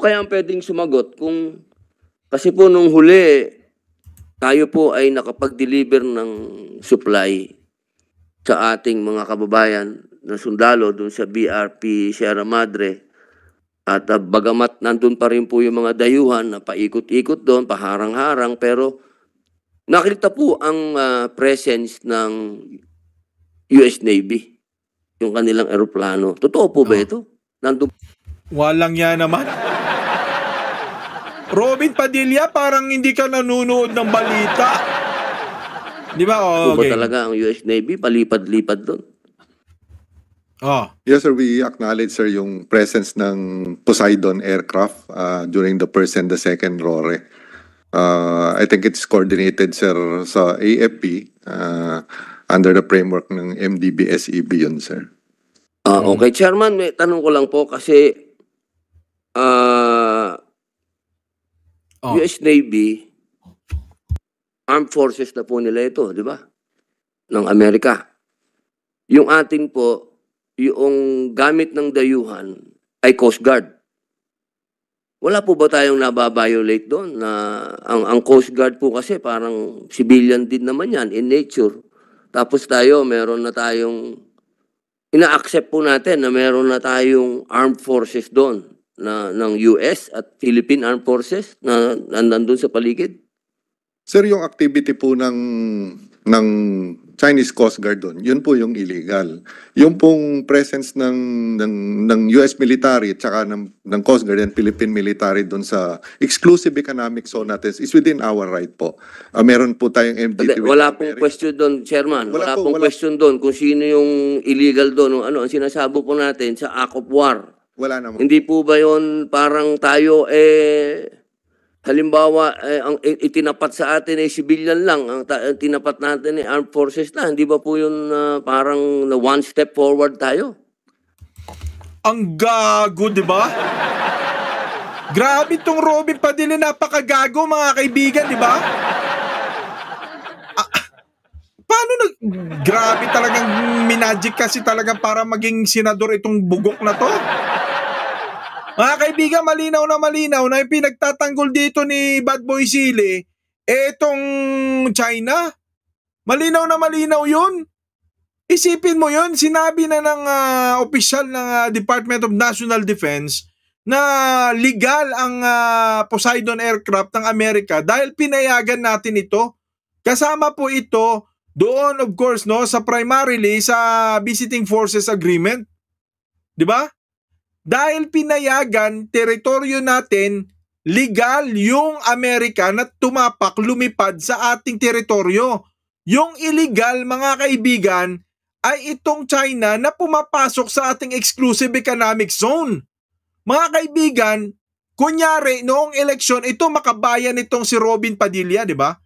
kaya ang pwedeng sumagot kung kasi po nung huli tayo po ay nakapag-deliver ng supply sa ating mga kababayan na sundalo doon sa BRP Sierra Madre. At uh, bagamat nandun pa rin po yung mga dayuhan na paikot-ikot doon, paharang-harang, pero nakita po ang uh, presence ng US Navy, yung kanilang eroplano. Totoo po ba ito? Nandun... Walang yan naman. Robin Padilla, parang hindi ka nanonood ng balita. Di ba? Oh, okay. Kuba talaga ang US Navy, palipad-lipad doon. Oh. Yes, sir. We acknowledge, sir, yung presence ng Poseidon aircraft uh, during the first and the second RORE. Uh, I think it's coordinated, sir, sa AFP uh, under the framework ng MDB-SEB e yun, sir. Uh, okay, Chairman. May tanong ko lang po kasi Oh. US Navy, armed forces na po nila ito, di ba? Ng Amerika. Yung atin po, yung gamit ng dayuhan ay Coast Guard. Wala po ba tayong nababiolate doon na ang, ang Coast Guard po kasi parang civilian din naman yan in nature. Tapos tayo, meron na tayong, ina-accept po natin na meron na tayong armed forces doon na ng US at Philippine Armed Forces na, na nandun sa paligid? Sir, yung activity po ng ng Chinese Coast Guard doon, yun po yung illegal. Yung pong presence ng ng, ng US military at saka ng, ng Coast Guard and Philippine military doon sa exclusive economic zone natin is within our right po. Uh, meron po tayong MDT. Wala pong question doon, Chairman. Wala, wala po, pong wala. question doon kung sino yung illegal doon. Ano, ang sinasabo po natin sa Act of War wala naman. Hindi po ba yon parang tayo eh halimbawa eh, ang itinapat sa atin ay eh, civilian lang ang, ta- ang tinapat natin ay eh, armed forces na hindi ba po yun uh, parang na one step forward tayo ang gago di ba Grabe tong Robin Padilla, napakagago mga kaibigan, di ba? Ah, paano nag... Grabe talagang minagic kasi talaga para maging senador itong bugok na to. Mga kaibigan, malinaw na malinaw na yung pinagtatanggol dito ni Bad Boy Sili, etong China. Malinaw na malinaw yun. Isipin mo yun, sinabi na ng uh, opisyal ng uh, Department of National Defense na legal ang uh, Poseidon aircraft ng Amerika dahil pinayagan natin ito. Kasama po ito doon of course no sa primarily sa Visiting Forces Agreement. 'Di ba? dahil pinayagan teritoryo natin legal yung Amerika na tumapak lumipad sa ating teritoryo. Yung illegal mga kaibigan ay itong China na pumapasok sa ating exclusive economic zone. Mga kaibigan, kunyari noong eleksyon ito makabayan itong si Robin Padilla, di ba?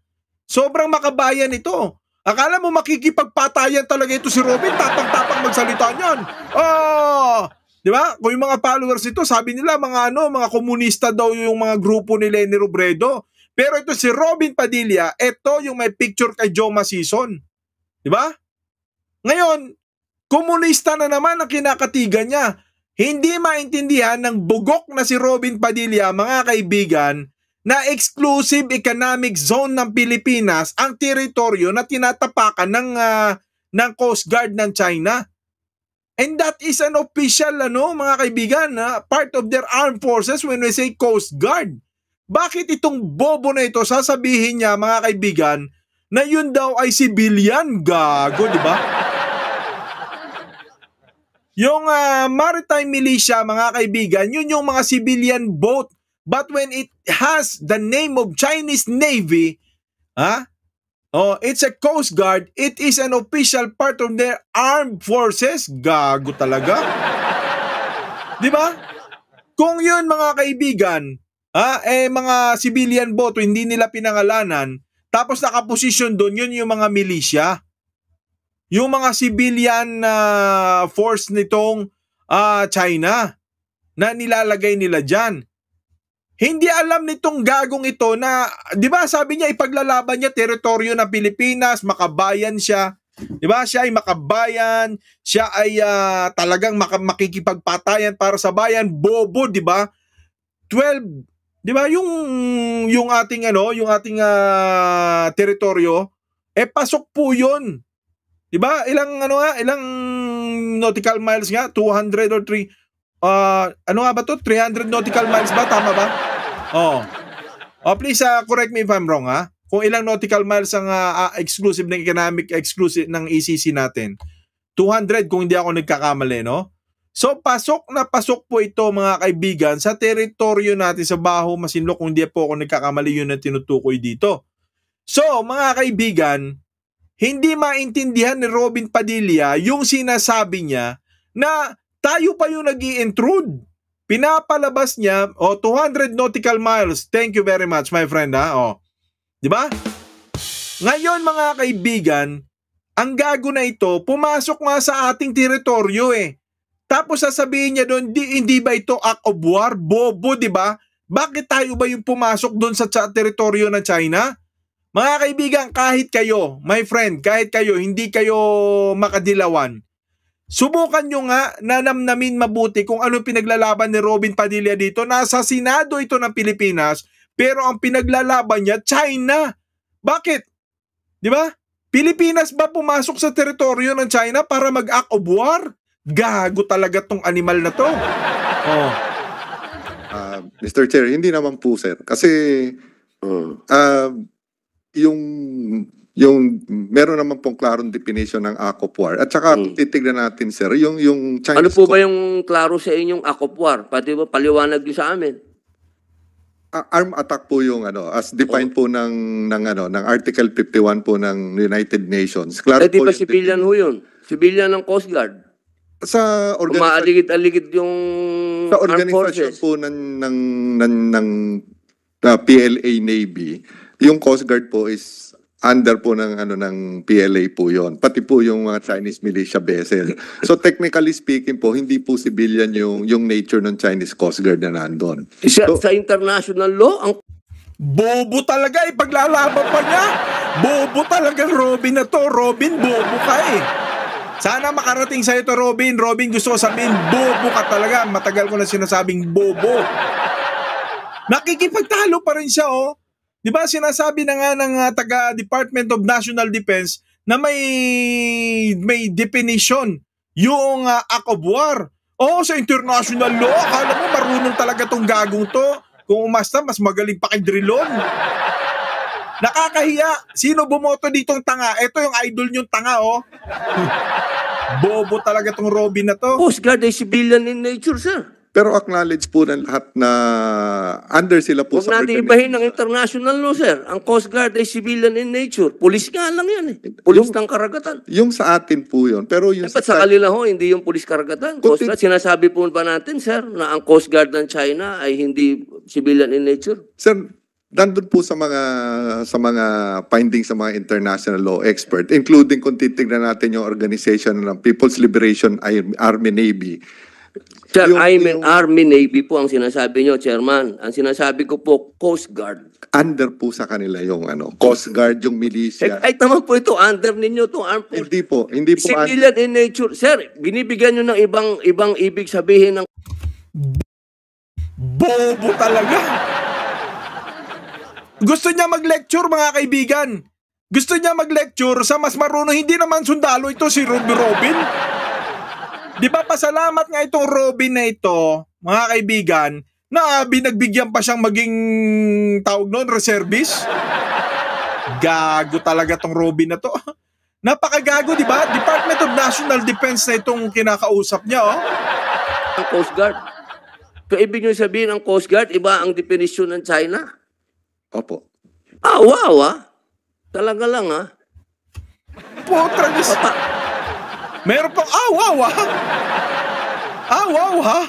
Sobrang makabayan ito. Akala mo makikipagpatayan talaga ito si Robin, tapang-tapang magsalita niyan. Oh! 'Di ba? Kung yung mga followers nito, sabi nila mga ano, mga komunista daw yung mga grupo ni Lenny Robredo. Pero ito si Robin Padilla, ito yung may picture kay Joma Season. 'Di ba? Ngayon, komunista na naman ang kinakatigan niya. Hindi maintindihan ng bugok na si Robin Padilla, mga kaibigan, na exclusive economic zone ng Pilipinas ang teritoryo na tinatapakan ng uh, ng Coast Guard ng China. And that is an official, ano, mga kaibigan, na part of their armed forces when we say Coast Guard. Bakit itong bobo na ito sasabihin niya, mga kaibigan, na yun daw ay civilian gago, di ba? yung uh, maritime militia, mga kaibigan, yun yung mga civilian boat. But when it has the name of Chinese Navy, ha? Oh, it's a Coast Guard. It is an official part of their armed forces. Gago talaga. 'Di ba? Kung 'yun mga kaibigan, ha, eh mga civilian boto hindi nila pinangalanan, tapos nakaposisyon doon 'yun yung mga militia. Yung mga civilian na uh, force nitong uh, China na nilalagay nila diyan. Hindi alam nitong gagong ito na, di ba sabi niya ipaglalaban niya teritoryo ng Pilipinas, makabayan siya. Di ba? Siya ay makabayan, siya ay uh, talagang mak- makikipagpatayan para sa bayan, bobo, di ba? 12, di ba? Yung yung ating ano, yung ating uh, teritoryo, eh pasok po 'yon. Di ba? Ilang ano nga, ilang nautical miles nga, 200 or 3 uh, ano nga ba to? 300 nautical miles ba? Tama ba? Oh. Oh, please uh, correct me if I'm wrong ha. Ah. Kung ilang nautical miles ang uh, uh, exclusive ng economic exclusive ng ECC natin. 200 kung hindi ako nagkakamali, no? So pasok na pasok po ito mga kaibigan sa teritoryo natin sa Baho Masinloc kung hindi po ako nagkakamali yun ang tinutukoy dito. So mga kaibigan, hindi maintindihan ni Robin Padilla yung sinasabi niya na tayo pa yung nag intrude Pinapalabas niya, o oh, 200 nautical miles. Thank you very much, my friend, ha? Oh. Di ba? Ngayon, mga kaibigan, ang gago na ito, pumasok nga sa ating teritoryo eh. Tapos sasabihin niya doon, di, hindi ba ito act of war? Bobo, di ba? Bakit tayo ba yung pumasok doon sa teritoryo ng China? Mga kaibigan, kahit kayo, my friend, kahit kayo, hindi kayo makadilawan, Subukan nyo nga na mabuti kung ano pinaglalaban ni Robin Padilla dito. Nasa Senado ito ng Pilipinas, pero ang pinaglalaban niya, China. Bakit? Di ba? Pilipinas ba pumasok sa teritoryo ng China para mag-act of war? Gago talaga tong animal na to. Oh. Uh, ah, Mr. Chair, hindi naman po sir. Kasi uh, yung yung meron naman pong klarong definition ng ACOP At saka hmm. titignan natin sir, yung yung Chinese Ano po ba yung klaro sa inyong ACOP war? Pati ba paliwanag niyo sa amin? Uh, arm attack po yung ano as defined oh. po ng ng ano ng Article 51 po ng United Nations. Klaro eh, di ba civilian ho yun? Civilian ng Coast Guard. Sa Umaaligid-aligid yung sa organization po ng ng ng, ng uh, PLA Navy, yung Coast Guard po is under po ng ano ng PLA po 'yon. Pati po yung mga Chinese militia vessel. So technically speaking po, hindi po civilian yung yung nature ng Chinese Coast Guard na nandoon. Sa, so, sa international law ang bobo talaga ipaglalaban eh. pa niya. Bobo talaga Robin na to. Robin bobo ka eh. Sana makarating sa ito Robin. Robin gusto ko sabihin bobo ka talaga. Matagal ko na sinasabing bobo. Nakikipagtalo pa rin siya oh. Di ba sinasabi na nga ng ah, taga Department of National Defense na may may definition yung uh, act of war. Oo, sa international law, akala mo marunong talaga tong gagong to. Kung umasta, mas magaling pa kay Drilon. Nakakahiya. Sino bumoto ditong tanga? Ito yung idol yung tanga, oh. Bobo talaga tong Robin na to. Guard ay civilian in nature, sir. Pero acknowledge po ng lahat na under sila po Huwag sa natin ibahin ng international law, sir. Ang Coast Guard ay civilian in nature. Police nga lang yan eh. Police ng karagatan. Yung sa atin po yun. Pero yung Dapat sa, sa kanila ho, hindi yung police karagatan. Coast Guard, sinasabi po ba natin, sir, na ang Coast Guard ng China ay hindi civilian in nature? Sir, nandun po sa mga sa mga findings sa mga international law expert including kung titingnan natin yung organization ng People's Liberation Army Navy Sir, yung, I'm an yung, Army Navy po ang sinasabi nyo, Chairman. Ang sinasabi ko po, Coast Guard. Under po sa kanila yung ano, Coast Guard, yung militia. Eh, ay, tama po ito, under ninyo to armed force. Hindi po, hindi po. Civilian in nature. Sir, binibigyan nyo ng ibang, ibang ibig sabihin ng... Bobo talaga! Gusto niya mag-lecture mga kaibigan. Gusto niya mag-lecture sa mas marunong hindi naman sundalo ito si Ruby Robin. Di ba pasalamat nga itong Robin na ito, mga kaibigan, na binagbigyan pa siyang maging tawag noon, reservist. Gago talaga tong Robin na to. Napakagago, di ba? Department of National Defense na itong kinakausap niya, oh. Ang Coast Guard. So, ibig sabihin ang Coast Guard, iba ang definisyon ng China? Opo. Ah, wow, ah. Talaga lang, ah. Potra, Papa. Meron pang awaw ah. Awaw ha. Ah. Ah, ah.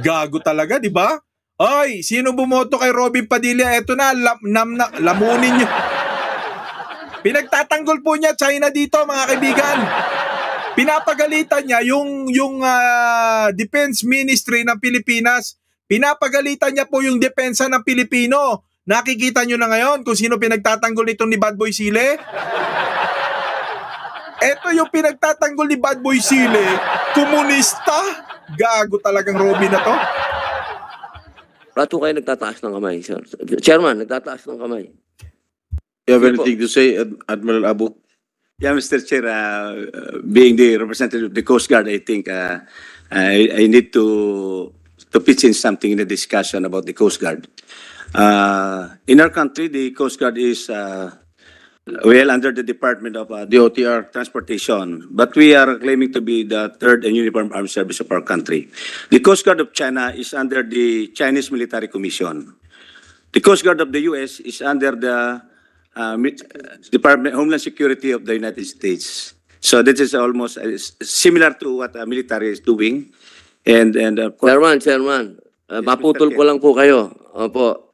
Gago talaga, di ba? Ay, sino bumoto kay Robin Padilla? Eto na, lam, nam, na, lamunin nyo. Pinagtatanggol po niya China dito, mga kaibigan. Pinapagalitan niya yung, yung uh, Defense Ministry ng Pilipinas. Pinapagalitan niya po yung depensa ng Pilipino. Nakikita niyo na ngayon kung sino pinagtatanggol nitong ni Bad Boy Sile? Eto yung pinagtatanggol ni Bad Boy Sile. Komunista? Gago talagang Robin na to. Rato kayo nagtataas ng kamay, sir. Chairman, nagtataas ng kamay. You have anything to say, Ad- Admiral Abu? Yeah, Mr. Chair, uh, uh, being the representative of the Coast Guard, I think uh, I, I need to to pitch in something in the discussion about the Coast Guard. Uh, in our country, the Coast Guard is uh, well under the Department of uh, DOTR Transportation, but we are claiming to be the third and uniform armed service of our country. The Coast Guard of China is under the Chinese Military Commission. The Coast Guard of the U.S. is under the uh, Department Homeland Security of the United States. So this is almost uh, similar to what the military is doing. And, and uh, Chairman, Chairman, uh, yes, maputol ko lang po kayo. Opo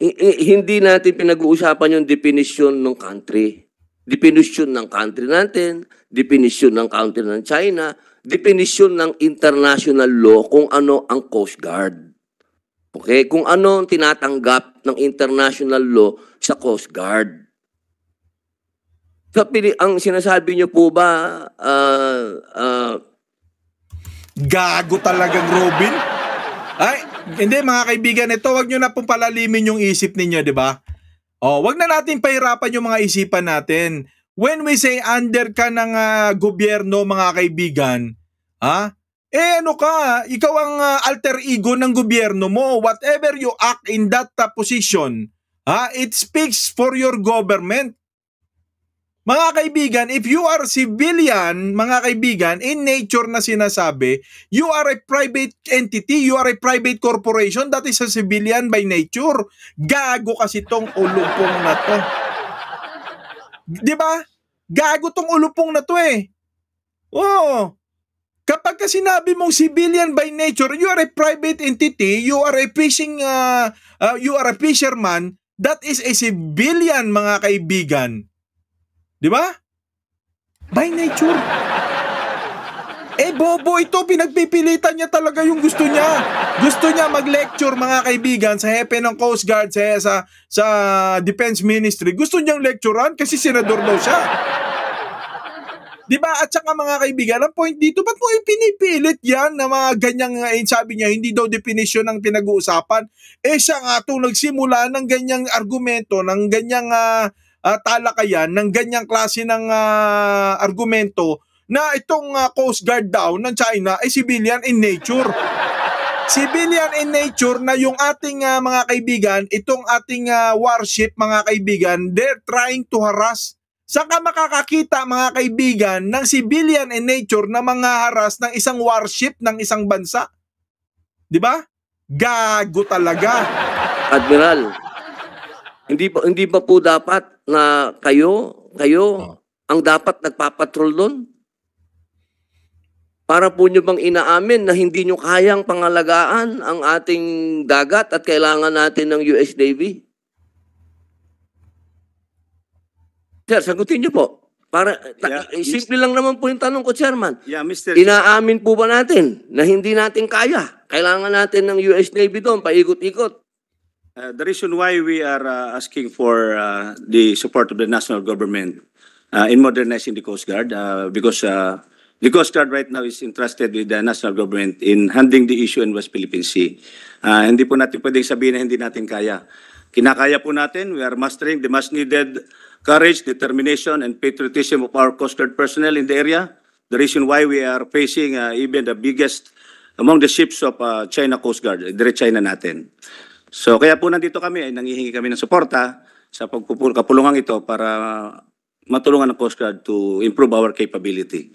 hindi natin pinag-uusapan yung definition ng country. Definition ng country natin, definition ng country ng China, definition ng international law kung ano ang Coast Guard. Okay? Kung ano ang tinatanggap ng international law sa Coast Guard. Sa pili ang sinasabi niyo po ba uh, uh, gago talagang Robin? Ay, Hindi mga kaibigan, ito wag niyo na pong palalimin yung isip ninyo, 'di ba? Oh, wag na natin pahirapan yung mga isipan natin. When we say under ka ng uh, gobyerno, mga kaibigan, ha? Eh ano ka, ikaw ang uh, alter ego ng gobyerno mo. Whatever you act in that uh, position, ha? It speaks for your government. Mga kaibigan, if you are civilian, mga kaibigan, in nature na sinasabi, you are a private entity, you are a private corporation, that is a civilian by nature. Gago kasi tong ulupong na to. Di ba? Gago tong ulupong na to eh. Oo. Kapag ka sinabi mong civilian by nature, you are a private entity, you are a fishing, uh, uh, you are a fisherman, that is a civilian mga kaibigan. Di ba? By nature. Eh, bobo ito. Pinagpipilitan niya talaga yung gusto niya. Gusto niya mag-lecture, mga kaibigan, sa hepe ng Coast Guard, sa, sa, sa Defense Ministry. Gusto niyang lecturean kasi senador daw siya. Di ba? At saka mga kaibigan, ang point dito, ba't mo ipinipilit yan na mga ganyang eh, sabi niya, hindi daw definition ng pinag-uusapan? Eh siya nga itong nagsimula ng ganyang argumento, ng ganyang uh, uh, talakayan ng ganyang klase ng uh, argumento na itong uh, Coast Guard daw ng China ay civilian in nature. civilian in nature na yung ating uh, mga kaibigan, itong ating uh, warship mga kaibigan, they're trying to harass Saan ka makakakita mga kaibigan ng civilian in nature na mga haras ng isang warship ng isang bansa? 'Di ba? Gago talaga. Admiral, hindi pa hindi pa po dapat na kayo kayo oh. ang dapat nagpapatrol doon? Para po nyo bang inaamin na hindi nyo kayang pangalagaan ang ating dagat at kailangan natin ng US Navy? Sir, sagutin nyo po. Para, yeah, eh, simple lang naman po yung tanong ko, Chairman. Yeah, Mr. Inaamin po ba natin na hindi natin kaya? Kailangan natin ng US Navy doon, paikot-ikot. Uh, the reason why we are uh, asking for uh, the support of the national government uh, in modernizing the Coast Guard uh, because uh, the Coast Guard right now is entrusted with the national government in handling the issue in West Philippine Sea. Uh, hindi po natin pwedeng sabihin na hindi natin kaya. Kinakaya po natin. We are mastering the much needed courage, determination, and patriotism of our Coast Guard personnel in the area. The reason why we are facing uh, even the biggest among the ships of uh, China Coast Guard, dire China natin. So kaya po nandito kami, ay eh, nangihingi kami ng suporta sa pagpupulong ito para matulungan ng Coast Guard to improve our capability.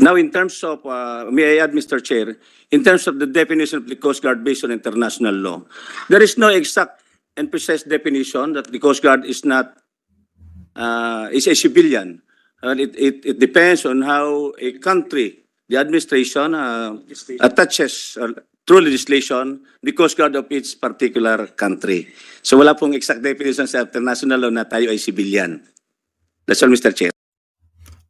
Now, in terms of, uh, may I add, Mr. Chair, in terms of the definition of the Coast Guard based on international law, there is no exact and precise definition that the Coast Guard is not uh, is a civilian. Uh, it, it, it depends on how a country, the administration, uh, attaches or through legislation because God of each particular country. So wala pong exact definition sa international law na tayo ay civilian. That's all, Mr. Chair.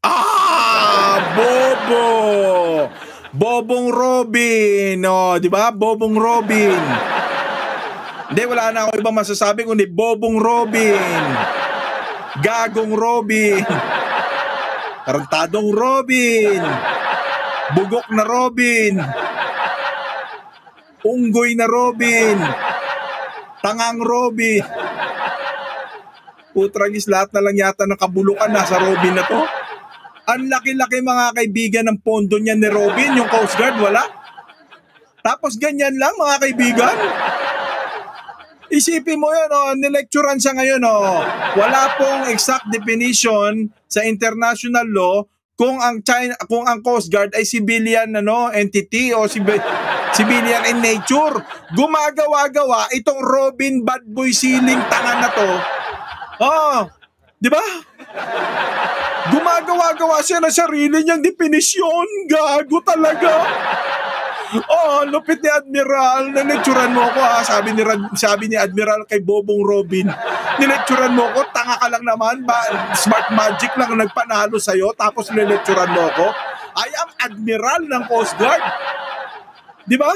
Ah! Bobo! Bobong Robin! No, oh, di ba? Bobong Robin! Hindi, wala na ako ibang masasabi kundi Bobong Robin! Gagong Robin! Tarantadong Robin! Bugok na Robin! Unggoy na Robin. Tangang Robin. Putragis lahat na lang yata nakabulukan na sa Robin na to. Ang laki-laki mga kaibigan ng pondo niya ni Robin, yung Coast Guard, wala. Tapos ganyan lang mga kaibigan. Isipin mo yun, oh, nilecturan siya ngayon. Oh. Wala pong exact definition sa international law kung ang China kung ang Coast Guard ay civilian ano entity o civilian in nature gumagawa-gawa itong Robin Bad Boy Siling tanga na to oh di ba gumagawa-gawa siya ng sarili niyang definisyon gago talaga oh, lupit ni Admiral, nilecturan mo ako ha. Sabi ni, Rad, sabi ni Admiral kay Bobong Robin, nilecturan mo ako, tanga ka lang naman, ba, smart magic lang nagpanalo sa'yo, tapos nilecturan mo ako. I am Admiral ng Coast Guard. Di ba?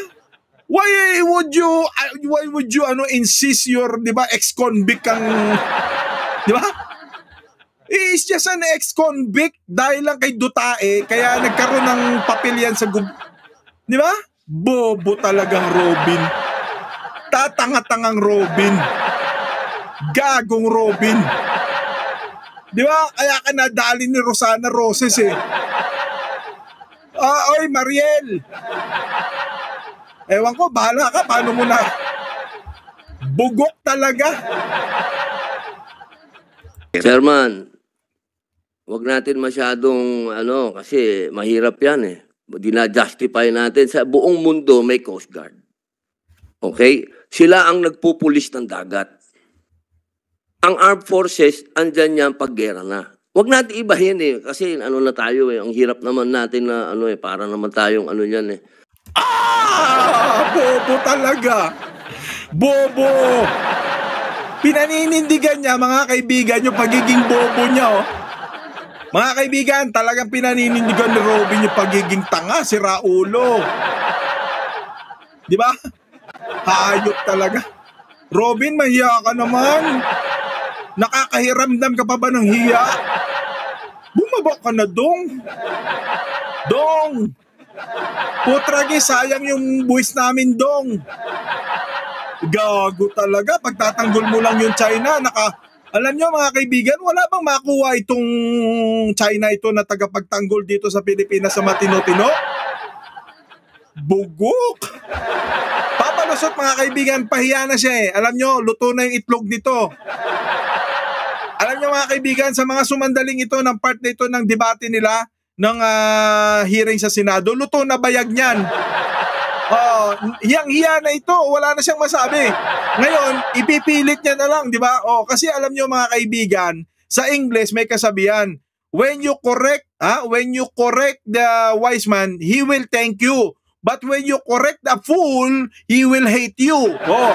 Why would you, uh, why would you, ano, insist your, di ba, ex-convict kang, di ba? He is just an ex-convict dahil lang kay Dutae, kaya nagkaroon ng papel yan sa, Di ba? Bobo talagang Robin. Tatanga-tangang Robin. Gagong Robin. Di ba? Kaya ka nadali ni Rosana Roses eh. Ah, oy, Mariel. Ewan ko, bahala ka. Paano mo na? Bugok talaga. Chairman, wag natin masyadong ano kasi mahirap yan eh dinajustify natin sa buong mundo may Coast Guard. Okay? Sila ang nagpupulis ng dagat. Ang armed forces, andyan yan paggera na. Huwag natin ibahin eh, kasi ano na tayo eh, ang hirap naman natin na ano eh, para naman tayong ano niyan eh. Ah! Bobo talaga! Bobo! Pinaninindigan niya mga kaibigan yung pagiging bobo niya oh. Mga kaibigan, talagang pinaninindigan ni Robin yung pagiging tanga, si Raulo. Di ba? Hayop talaga. Robin, mahiya ka naman. Nakakahiramdam ka pa ba ng hiya? Bumaba ka na, Dong. Dong! Putragi, sayang yung buwis namin, Dong. Gago talaga. Pagtatanggol mo lang yung China, naka, alam nyo mga kaibigan, wala bang makuha itong China ito na tagapagtanggol dito sa Pilipinas sa matino-tino? Bugok! Papalusot mga kaibigan, pahiya na siya eh. Alam nyo, luto na yung itlog nito. Alam nyo mga kaibigan, sa mga sumandaling ito ng part na ito ng debate nila, ng uh, hearing sa Senado, luto na bayag niyan. Oh, hiyang-hiya na ito, wala na siyang masabi. Ngayon, ipipilit niya na lang, di ba? Oh, kasi alam niyo mga kaibigan, sa English may kasabihan, when you correct, ah, when you correct the wise man, he will thank you. But when you correct the fool, he will hate you. Oh.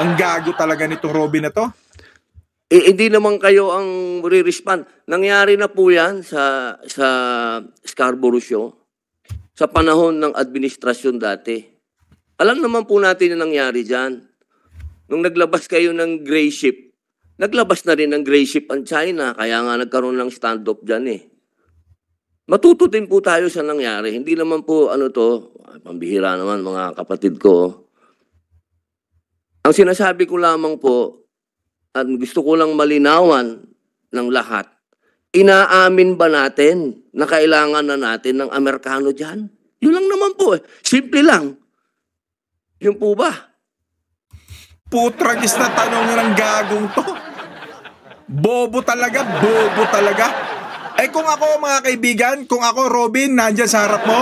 Ang gago talaga nitong Robin na to. Eh, hindi naman kayo ang re-respond. Nangyari na po yan sa, sa Scarborough Show sa panahon ng administrasyon dati. Alam naman po natin na nangyari dyan. Nung naglabas kayo ng gray ship, naglabas na rin ng gray ship ang China, kaya nga nagkaroon ng stand-up dyan eh. Matuto din po tayo sa nangyari. Hindi naman po ano to, pambihira naman mga kapatid ko. Ang sinasabi ko lamang po, at gusto ko lang malinawan ng lahat, Inaamin ba natin na kailangan na natin ng Amerikano dyan? Yun lang naman po eh. Simple lang. Yun po ba? Putragis na tanong ng gagong to. Bobo talaga, bobo talaga. Eh kung ako mga kaibigan, kung ako Robin, nandyan sa harap mo,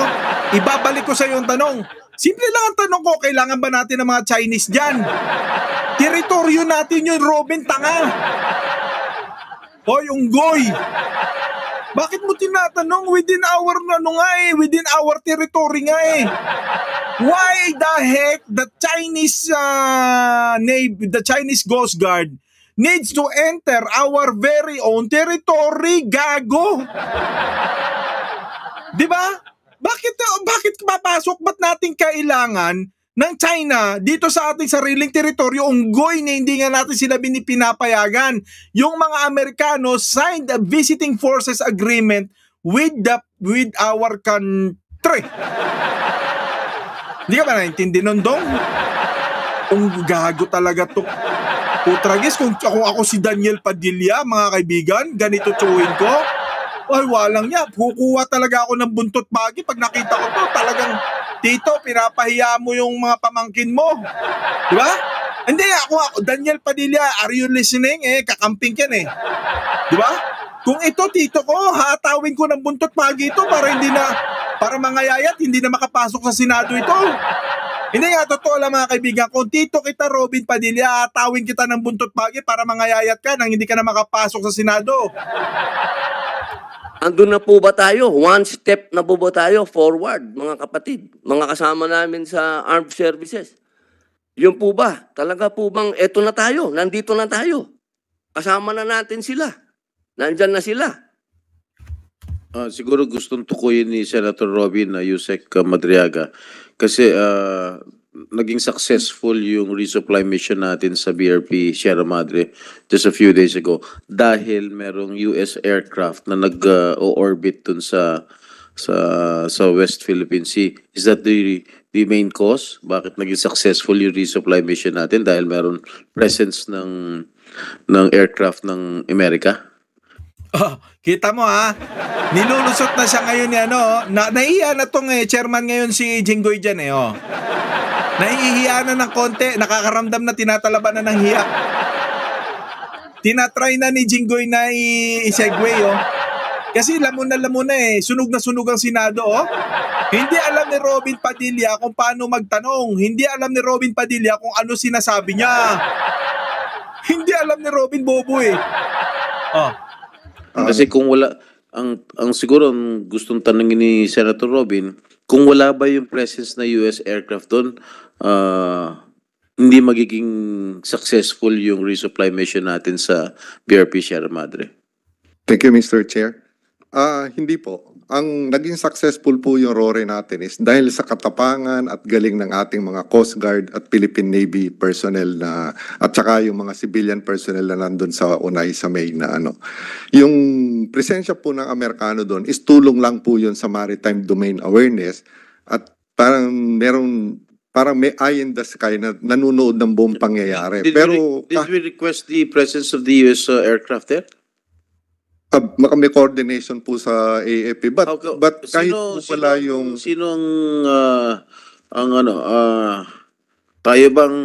ibabalik ko sa yung tanong. Simple lang ang tanong ko, kailangan ba natin ng mga Chinese dyan? Teritoryo natin yun, Robin, tanga. Hoy, goy! Bakit mo tinatanong? Within our, ano nga eh, within our territory nga eh. Why the heck the Chinese, uh, Navy, the Chinese Coast Guard needs to enter our very own territory, gago? Di ba? Bakit, bakit papasok? Ba't natin kailangan ng China dito sa ating sariling teritoryo unggoy na hindi nga natin sila binipinapayagan Yung mga Amerikano signed a visiting forces agreement with the with our country. Hindi ka ba naintindi nun, Dong? Ang gago talaga to. Putragis, kung ako, ako si Daniel Padilla, mga kaibigan, ganito tsuhin ko. Ay, walang niya. Kukuha talaga ako ng buntot bagi pag nakita ko to. Talagang Tito, pinapahiya mo yung mga pamangkin mo. Di ba? Hindi, ako, ako, Daniel Padilla, are you listening? Eh, kakamping yan eh. Di ba? Kung ito, tito ko, hatawin ko ng buntot pagi ito para hindi na, para mangayayat, hindi na makapasok sa Senado ito. Hindi nga, totoo lang mga kaibigan, kung tito kita Robin Padilla, atawin kita ng buntot pagi para mangayayat ka nang hindi ka na makapasok sa Senado. Andun na po ba tayo? One step na po ba tayo forward, mga kapatid? Mga kasama namin sa armed services. Yun po ba? Talaga po bang eto na tayo? Nandito na tayo? Kasama na natin sila. Nandyan na sila. Uh, siguro gustong tukuyin ni Senator Robin uh, Yusek uh, Madriaga. Kasi uh, naging successful yung resupply mission natin sa BRP Sierra Madre just a few days ago dahil merong US aircraft na nag-orbit uh, dun sa sa sa West Philippine Sea. Is that the the main cause? Bakit naging successful yung resupply mission natin dahil meron presence ng ng aircraft ng Amerika? Oh, kita mo ha. Ah. Nilulusot na siya ngayon ni ano. Na, naiya na tong eh, chairman ngayon si Jinggoy diyan eh. Oh. Naihihiya na ng konti. Nakakaramdam na tinatalaban na ng hiya. Tinatry na ni Jinggoy na i-segue, oh. Kasi lamon na lamon na eh. Sunog na sunog ang Senado, oh. Hindi alam ni Robin Padilla kung paano magtanong. Hindi alam ni Robin Padilla kung ano sinasabi niya. Hindi alam ni Robin Bobo, eh. Oh. Kasi kung wala, ang, ang siguro ang gustong tanongin ni Senator Robin, kung wala ba yung presence na US aircraft doon, uh, hindi magiging successful yung resupply mission natin sa BRP Sierra Madre. Thank you, Mr. Chair. Uh, hindi po ang naging successful po yung RORE natin is dahil sa katapangan at galing ng ating mga Coast Guard at Philippine Navy personnel na at saka yung mga civilian personnel na nandun sa Unay sa May na ano. Yung presensya po ng Amerikano doon is tulong lang po yun sa maritime domain awareness at parang merong parang may eye in the sky na nanunood ng buong pangyayari. Did Pero we, did we request the presence of the US uh, aircraft there? Maka ah, may coordination po sa AFP. But, okay. but kahit sino, po pala sino, yung... Sinong, uh, ah, ang ano, uh, tayo bang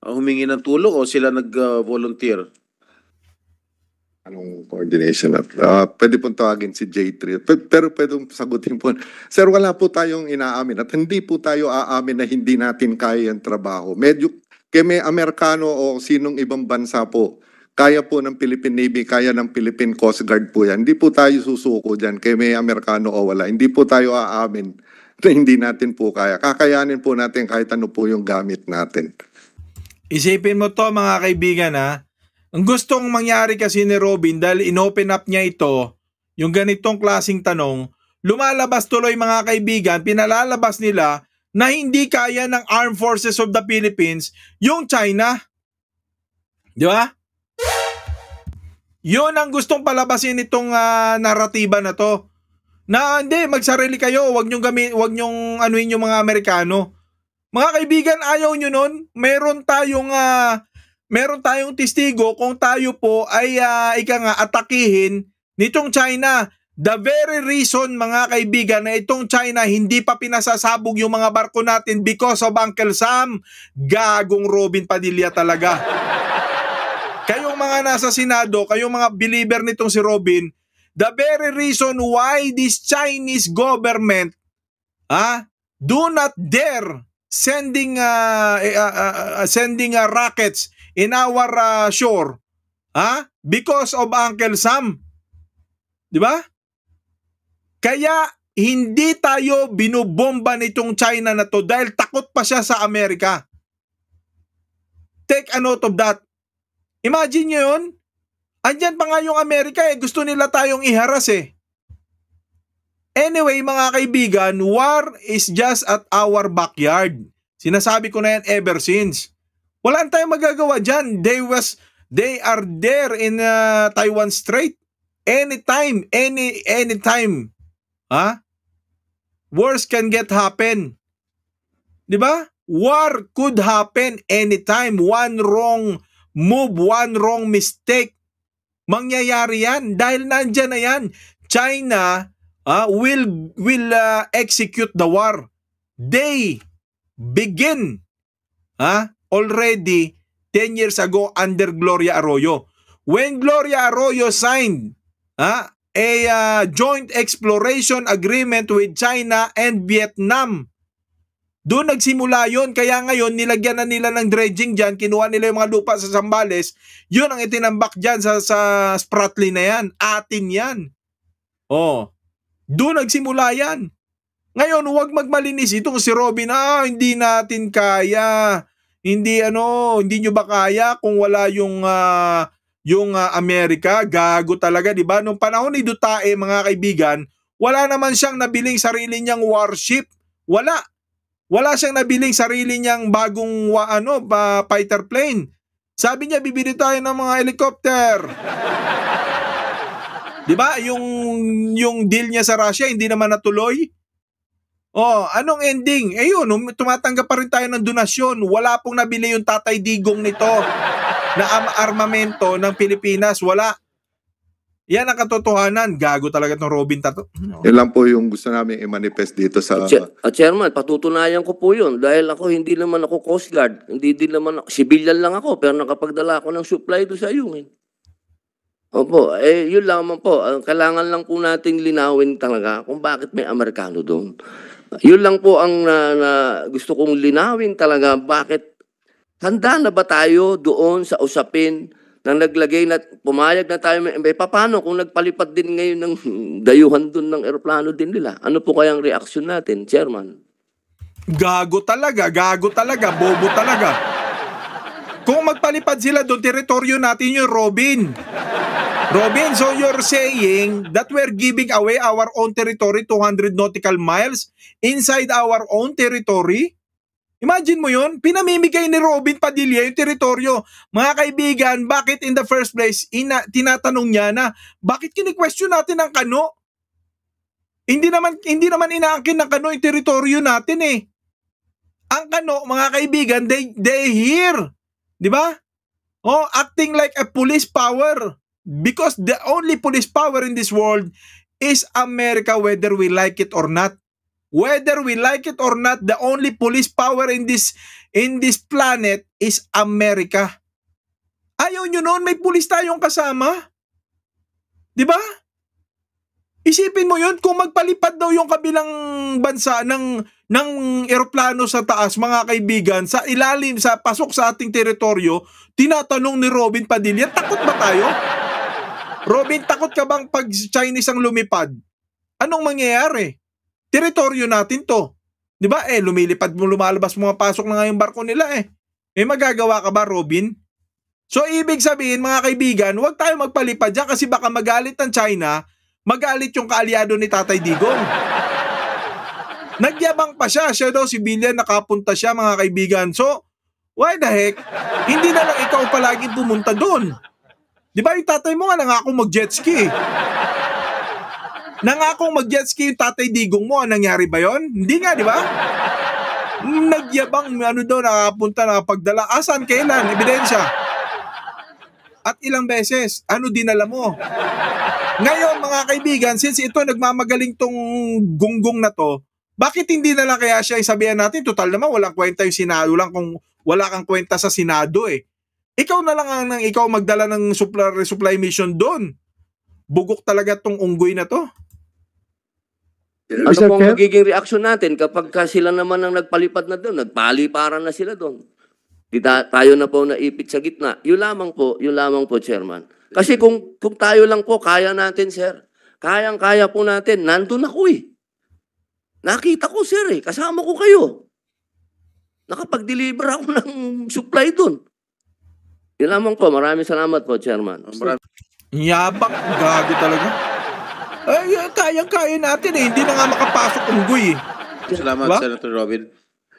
humingi ng tulong o sila nag-volunteer? Anong coordination? At, uh, pwede pong tawagin si J3. pero pwede sagutin po. Sir, wala po tayong inaamin. At hindi po tayo aamin na hindi natin kaya yung trabaho. Medyo, kay may Amerikano o sinong ibang bansa po kaya po ng Philippine Navy, kaya ng Philippine Coast Guard po yan. Hindi po tayo susuko dyan kay may Amerikano o wala. Hindi po tayo aamin na hindi natin po kaya. Kakayanin po natin kahit ano po yung gamit natin. Isipin mo to mga kaibigan ha. Ang gustong mangyari kasi ni Robin dahil inopen up niya ito, yung ganitong klasing tanong, lumalabas tuloy mga kaibigan, pinalalabas nila na hindi kaya ng Armed Forces of the Philippines yung China. Di ba? Yun ang gustong palabasin nitong uh, ah, naratiba na to. Na hindi, magsarili kayo, Huwag niyong gamit, huwag niyong anuin yung mga Amerikano. Mga kaibigan, ayaw niyo nun. Meron tayong uh, meron tayong testigo kung tayo po ay uh, ika nga atakihin nitong China. The very reason mga kaibigan na itong China hindi pa pinasasabog yung mga barko natin because of Uncle Sam, gagong Robin Padilla talaga. Kayong mga nasa Senado, kayong mga believer nitong si Robin, the very reason why this Chinese government ah, do not dare sending uh, eh, uh, uh, uh, sending uh, rockets in our uh, shore ah, because of Uncle Sam. 'Di ba? Kaya hindi tayo binubomba nitong China na to dahil takot pa siya sa Amerika. Take a note of that. Imagine nyo yun? Andyan pa nga yung Amerika eh, gusto nila tayong iharas eh. Anyway mga kaibigan, war is just at our backyard. Sinasabi ko na yan ever since. Wala tayong magagawa dyan. They, was, they are there in uh, Taiwan Strait. Anytime, any, anytime. Ha? Worse can get happen. Di ba? War could happen anytime. One wrong move, one wrong mistake. Mangyayari yan dahil nandiyan na yan. China uh, will, will uh, execute the war. They begin uh, already 10 years ago under Gloria Arroyo. When Gloria Arroyo signed uh, a uh, joint exploration agreement with China and Vietnam, doon nagsimula yon Kaya ngayon, nilagyan na nila ng dredging dyan. Kinuha nila yung mga lupa sa Sambales. Yun ang itinambak dyan sa, sa Spratly na yan. Atin yan. Oh. Doon nagsimula yan. Ngayon, huwag magmalinis itong si Robin. Ah, hindi natin kaya. Hindi ano, hindi nyo ba kaya kung wala yung uh, yung uh, Amerika, gago talaga, 'di ba? Nung panahon ni Dutae, mga kaibigan, wala naman siyang nabiling sarili niyang warship. Wala. Wala siyang nabiling sarili niyang bagong wa, ano, pa, fighter plane. Sabi niya, bibili tayo ng mga helicopter. 'Di ba? Yung yung deal niya sa Russia hindi naman natuloy. Oh, anong ending? Eh yun, um, tumatanggap pa rin tayo ng donasyon. Wala pong nabili yung tatay digong nito na armamento ng Pilipinas. Wala. Yan ang katotohanan. Gago talaga itong Robin Tato. No. Hmm. Yan lang po yung gusto namin i-manifest dito sa... Ch- uh, chairman, patutunayan ko po yun. Dahil ako, hindi naman ako Coast Guard. Hindi din naman ako... Civilian lang ako, pero nakapagdala ako ng supply do sa iyo. Opo, eh, yun lamang po. Kailangan lang po nating linawin talaga kung bakit may Amerikano doon. Yun lang po ang na, na, gusto kong linawin talaga. Bakit handa na ba tayo doon sa usapin nang naglagay na pumayag na tayo, eh, paano kung nagpalipad din ngayon ng dayuhan dun ng eroplano din nila? Ano po kayang reaksyon natin, Chairman? Gago talaga, gago talaga, bobo talaga. Kung magpalipad sila doon, teritoryo natin yung Robin. Robin, so you're saying that we're giving away our own territory 200 nautical miles inside our own territory? Imagine mo yun, pinamimigay ni Robin Padilla yung teritoryo. Mga kaibigan, bakit in the first place, ina, tinatanong niya na, bakit kini-question natin ang kano? Hindi naman, hindi naman inaangkin ng kano yung teritoryo natin eh. Ang kano, mga kaibigan, they, they here. Di ba? Oh, acting like a police power. Because the only police power in this world is America whether we like it or not. Whether we like it or not, the only police power in this in this planet is America. Ayaw nyo noon, may pulis tayong kasama. Di ba? Isipin mo yun, kung magpalipad daw yung kabilang bansa ng, ng eroplano sa taas, mga kaibigan, sa ilalim, sa pasok sa ating teritoryo, tinatanong ni Robin Padilla, takot ba tayo? Robin, takot ka bang pag Chinese ang lumipad? Anong mangyayari? Teritoryo natin to. 'Di ba? Eh lumilipad mo lumalabas mo, pasok na nga yung barko nila eh. May magagawa ka ba, Robin? So ibig sabihin mga kaibigan, huwag tayo magpalipad diyan kasi baka magalit ang China, magalit yung kaalyado ni Tatay Digong. Nagyabang pa siya, siya daw civilian, nakapunta siya mga kaibigan. So, why the heck? Hindi na lang ikaw palagi pumunta doon. Di ba yung tatay mo nga nangako ako mag-jet ski? Eh. Nangakong mag-jet ski yung tatay digong mo. Nangyari ba yon? Hindi nga, di ba? Nagyabang, ano doon, nakapunta, nakapagdala. Asan, kailan? Ebidensya. At ilang beses, ano dinala mo? Ngayon, mga kaibigan, since ito nagmamagaling tong gunggong na to, bakit hindi na lang kaya siya isabihan natin, total naman, walang kwenta yung Senado lang kung wala kang kwenta sa Senado eh. Ikaw na lang ang ikaw magdala ng supply, supply mission doon. Bugok talaga tong unggoy na to. Ano Mr. pong Chair? magiging reaksyon natin kapag sila naman ang nagpalipad na doon, nagpaliparan na sila doon? Di ta- tayo na po naipit sa gitna. Yun lamang po, yun lamang po, Chairman. Kasi kung, kung tayo lang po, kaya natin, sir. Kayang-kaya po natin. Nandun ako eh. Nakita ko, sir eh. Kasama ko kayo. Nakapag-deliver ako ng supply doon. Yun lamang po. Maraming salamat po, Chairman. Maraming Yabak, gago talaga. Ay, kayang-kaya natin eh. Hindi na nga makapasok ang guy eh. Salamat, diba? Senator Robin.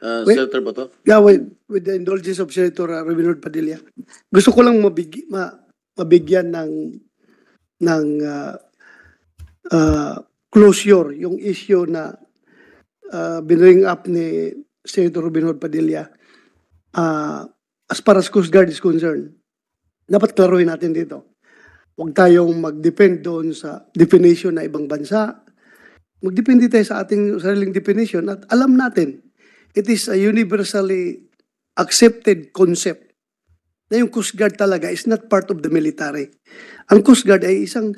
Uh, with, Senator Bato? Yeah, with, with the indulgence of Senator uh, Robin Hood Padilla. Gusto ko lang mabig, ma, mabigyan ng ng uh, uh, closure yung issue na uh, binring up ni Senator Robin Hood Padilla uh, as far as Coast Guard is concerned. Dapat klaruhin natin dito Huwag tayong mag-depend doon sa definition na ibang bansa. Magdepende tayo sa ating sariling definition at alam natin, it is a universally accepted concept na yung Coast Guard talaga is not part of the military. Ang Coast Guard ay isang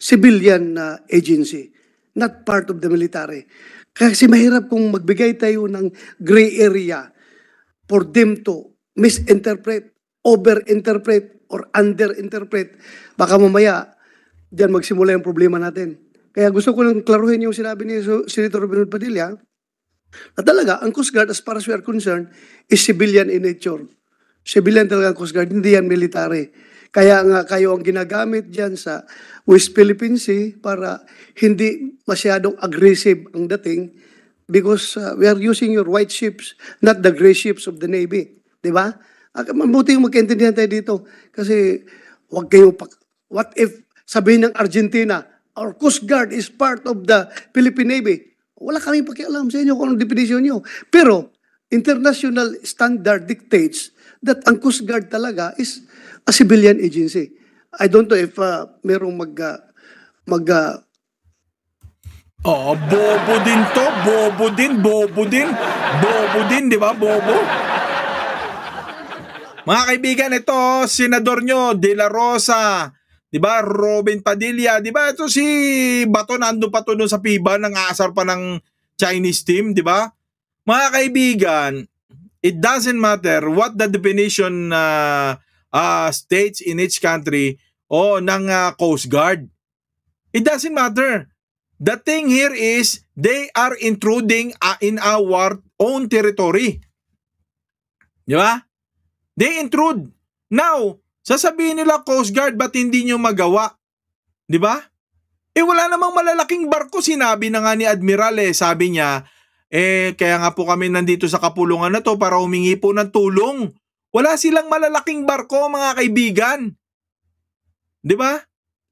civilian na agency, not part of the military. Kasi mahirap kung magbigay tayo ng gray area for them to misinterpret, overinterpret, or under-interpret, baka mamaya diyan magsimula yung problema natin. Kaya gusto ko lang klaruhin yung sinabi ni Senator Benod Padilla na talaga ang Coast Guard as far as we are concerned is civilian in nature. Civilian talaga ang Coast Guard, hindi yan military. Kaya nga kayo ang ginagamit diyan sa West Philippine Sea para hindi masyadong aggressive ang dating because uh, we are using your white ships, not the gray ships of the Navy. Di ba? Mabuti yung magkaintindihan tayo dito. Kasi wag kayo pak... What if sabihin ng Argentina, our Coast Guard is part of the Philippine Navy. Wala kaming pakialam sa inyo kung anong definition nyo. Pero, international standard dictates that ang Coast Guard talaga is a civilian agency. I don't know if uh, merong mag... Uh, mag uh, Oh, bobo din to, bobo din, bobo din, bobo din, di ba, bobo? Mga kaibigan, ito senador nyo, De La Rosa, 'di ba? Robin Padilla, 'di ba? Ito si Bato nando pa to sa PIBA nang aasar pa ng Chinese team, 'di ba? Mga kaibigan, it doesn't matter what the definition uh, uh, states in each country o ng uh, Coast Guard. It doesn't matter. The thing here is they are intruding uh, in our own territory. 'Di ba? They intrude. Now, sasabihin nila Coast Guard ba't hindi nyo magawa? Di ba? Eh wala namang malalaking barko sinabi na nga ni Admiral eh. Sabi niya, eh kaya nga po kami nandito sa kapulungan na to para humingi po ng tulong. Wala silang malalaking barko mga kaibigan. Di ba?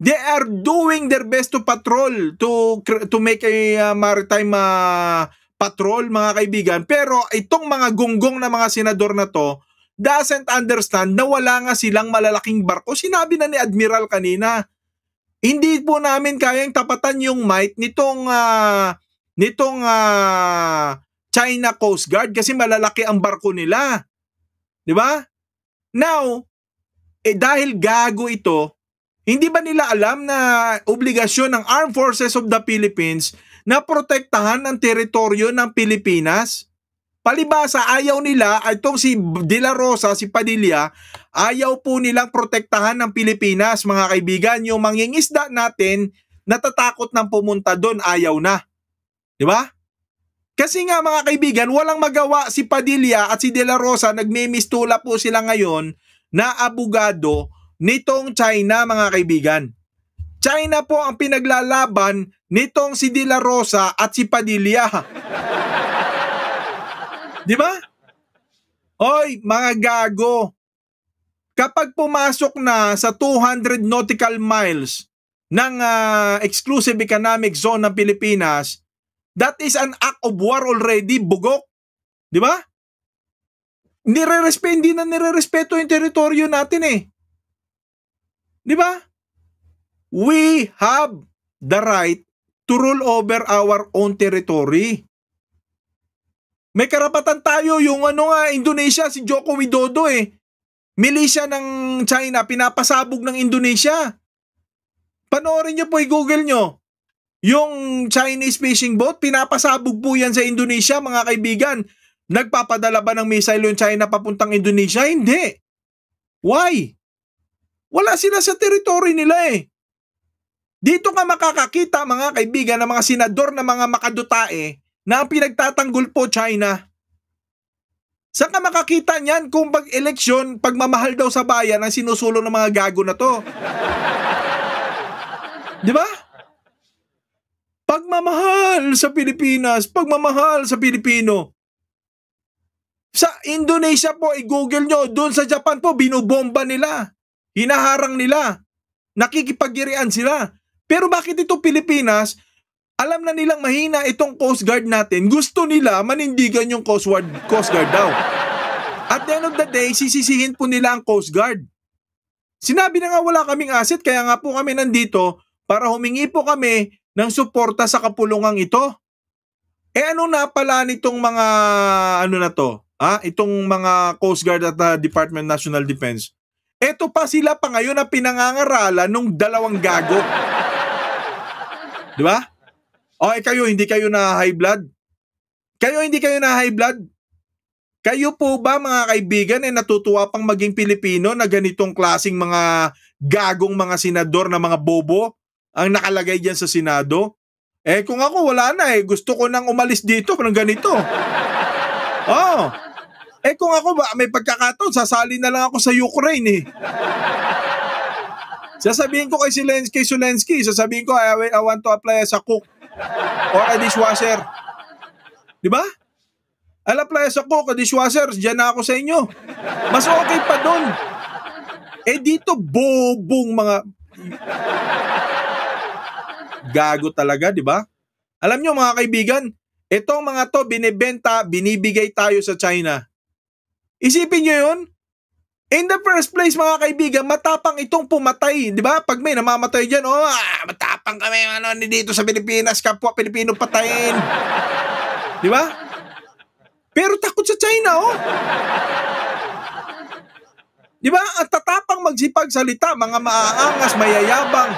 They are doing their best to patrol, to to make a uh, maritime uh, patrol mga kaibigan. Pero itong mga gunggong na mga senador na to, doesn't understand na wala nga silang malalaking barko. Sinabi na ni Admiral kanina, hindi po namin kayang tapatan yung might nitong uh, nitong uh, China Coast Guard kasi malalaki ang barko nila. 'Di ba? Now, eh dahil gago ito, hindi ba nila alam na obligasyon ng Armed Forces of the Philippines na protektahan ang teritoryo ng Pilipinas? Palibasa, ayaw nila, ah, itong si De La Rosa, si Padilla, ayaw po nilang protektahan ng Pilipinas, mga kaibigan. Yung mangingisda natin, natatakot ng pumunta doon, ayaw na. Di ba? Kasi nga mga kaibigan, walang magawa si Padilla at si De La Rosa, nagmimistula po sila ngayon na abugado nitong China mga kaibigan. China po ang pinaglalaban nitong si De La Rosa at si Padilla. Di ba? Oy, mga gago. Kapag pumasok na sa 200 nautical miles ng uh, exclusive economic zone ng Pilipinas, that is an act of war already, bugok. Di ba? Nire-respeto, hindi na nire-respeto yung teritoryo natin eh. Di ba? We have the right to rule over our own territory. May karapatan tayo yung ano nga Indonesia si Joko Widodo eh. Milisya ng China pinapasabog ng Indonesia. Panoorin niyo po i-google niyo. Yung Chinese fishing boat pinapasabog po yan sa Indonesia mga kaibigan. Nagpapadala ba ng missile yung China papuntang Indonesia? Hindi. Why? Wala sila sa teritoryo nila eh. Dito ka makakakita mga kaibigan ng mga senador na mga makadutae na ang pinagtatanggol po China. Saan ka makakita niyan kung pag eleksyon, pagmamahal daw sa bayan ang sinusulong ng mga gago na to? Di ba? Pagmamahal sa Pilipinas, pagmamahal sa Pilipino. Sa Indonesia po, i-google nyo, doon sa Japan po, binubomba nila. Hinaharang nila. Nakikipagirian sila. Pero bakit ito Pilipinas, alam na nilang mahina itong Coast Guard natin, gusto nila manindigan yung Coast Guard, Coast Guard daw. At the end of the day, sisisihin po nila ang Coast Guard. Sinabi na nga wala kaming asset, kaya nga po kami nandito para humingi po kami ng suporta sa kapulungang ito. Eh ano na pala nitong mga ano na to? Ha? itong mga Coast Guard at uh, Department of National Defense. Ito pa sila pa ngayon na pinangangaralan nung dalawang gago. 'Di ba? O oh, eh kayo, hindi kayo na high blood? Kayo, hindi kayo na high blood? Kayo po ba mga kaibigan ay eh, natutuwa pang maging Pilipino na ganitong klasing mga gagong mga senador na mga bobo ang nakalagay diyan sa Senado? Eh kung ako wala na eh, gusto ko nang umalis dito parang ganito. oh. Eh kung ako ba may pagkakataon, sasali na lang ako sa Ukraine eh. Sasabihin ko kay Zelensky, Zelensky, sasabihin ko I, I want to apply as a cook Or a dishwasher. Di ba? Ala playas ako, ka-dishwasher, dyan na ako sa inyo. Mas okay pa doon. Eh dito, bobong mga... Gago talaga, di ba? Alam nyo mga kaibigan, itong mga to binibenta, binibigay tayo sa China. Isipin nyo yun? In the first place mga kaibigan, matapang itong pumatay, 'di ba? Pag may namamatay diyan, oh, ah, matapang kami ano dito sa Pilipinas, kapwa Pilipino patayin. 'Di ba? Pero takot sa China, oh. 'Di ba? Ang tatapang magsipag salita, mga maaangas, mayayabang.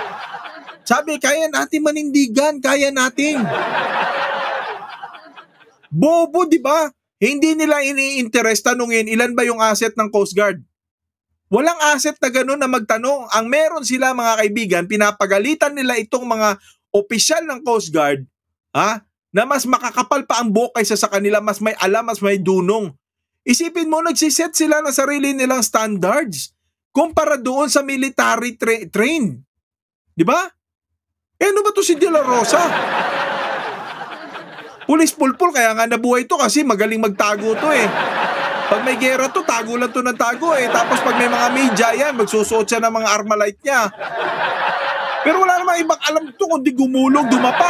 Sabi, kaya natin manindigan, kaya natin. Bobo, 'di ba? Hindi nila iniinteres tanungin ilan ba yung asset ng Coast Guard. Walang asset na ganun na magtanong. Ang meron sila mga kaibigan, pinapagalitan nila itong mga opisyal ng Coast Guard ha, na mas makakapal pa ang buhok kaysa sa kanila, mas may alam, mas may dunong. Isipin mo, nagsiset sila ng sarili nilang standards kumpara doon sa military tra- trained. Di ba? Eh, ano ba to si De La Rosa? Pulis pulpul, kaya nga nabuhay to kasi magaling magtago to eh. Pag may gera to, tago lang to ng tago eh. Tapos pag may mga media yan, magsusuot siya ng mga armalite niya. Pero wala namang ibang alam to kundi gumulong, dumapa.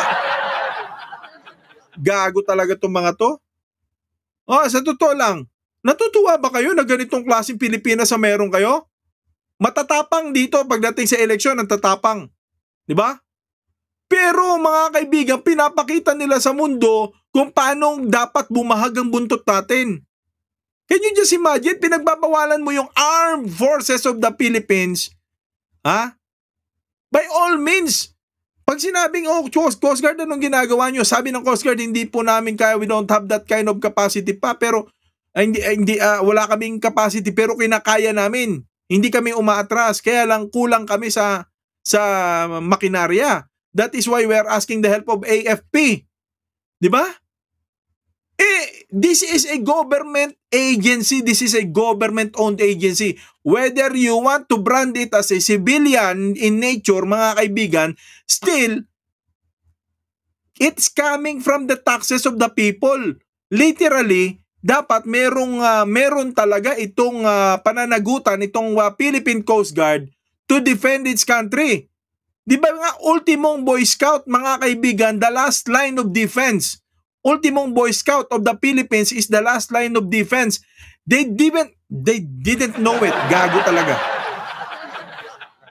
Gago talaga tong mga to. Oh, sa totoo lang, natutuwa ba kayo na ganitong klaseng Pilipinas sa meron kayo? Matatapang dito pagdating sa eleksyon, ang tatapang. Di ba? Pero mga kaibigan, pinapakita nila sa mundo kung paano dapat bumahag ang buntot natin. Can you just imagine? Pinagbabawalan mo yung Armed Forces of the Philippines. Ha? By all means, pag sinabing, oh, Coast, Coast Guard, anong ginagawa nyo? Sabi ng Coast Guard, hindi po namin kaya, we don't have that kind of capacity pa. Pero, ay, hindi, ay, hindi uh, wala kaming capacity, pero kinakaya namin. Hindi kami umaatras, kaya lang kulang kami sa sa makinarya. That is why we're asking the help of AFP. 'Di ba? Eh, this is a government agency. This is a government-owned agency. Whether you want to brand it as a civilian in nature, mga kaibigan, still, it's coming from the taxes of the people. Literally, dapat merong uh, meron talaga itong uh, pananagutan itong uh, Philippine Coast Guard to defend its country. 'Di ba nga ultimong Boy Scout mga kaibigan, the last line of defense ultimong Boy Scout of the Philippines is the last line of defense. They didn't they didn't know it. Gago talaga.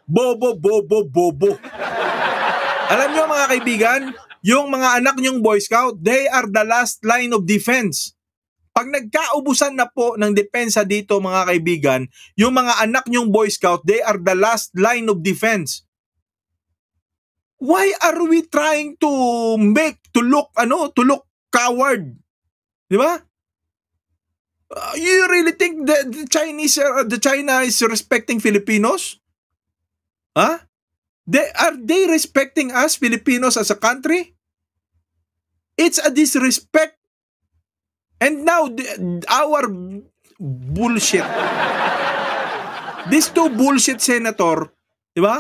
Bobo, bobo, bobo. Alam nyo mga kaibigan, yung mga anak nyong Boy Scout, they are the last line of defense. Pag nagkaubusan na po ng depensa dito mga kaibigan, yung mga anak nyong Boy Scout, they are the last line of defense why are we trying to make to look ano to look Coward. Di ba? Uh, you really think the, the Chinese are, the China is respecting Filipinos? Huh? They, are they respecting us Filipinos as a country? It's a disrespect. And now the, our bullshit. These two bullshit senator, 'di ba?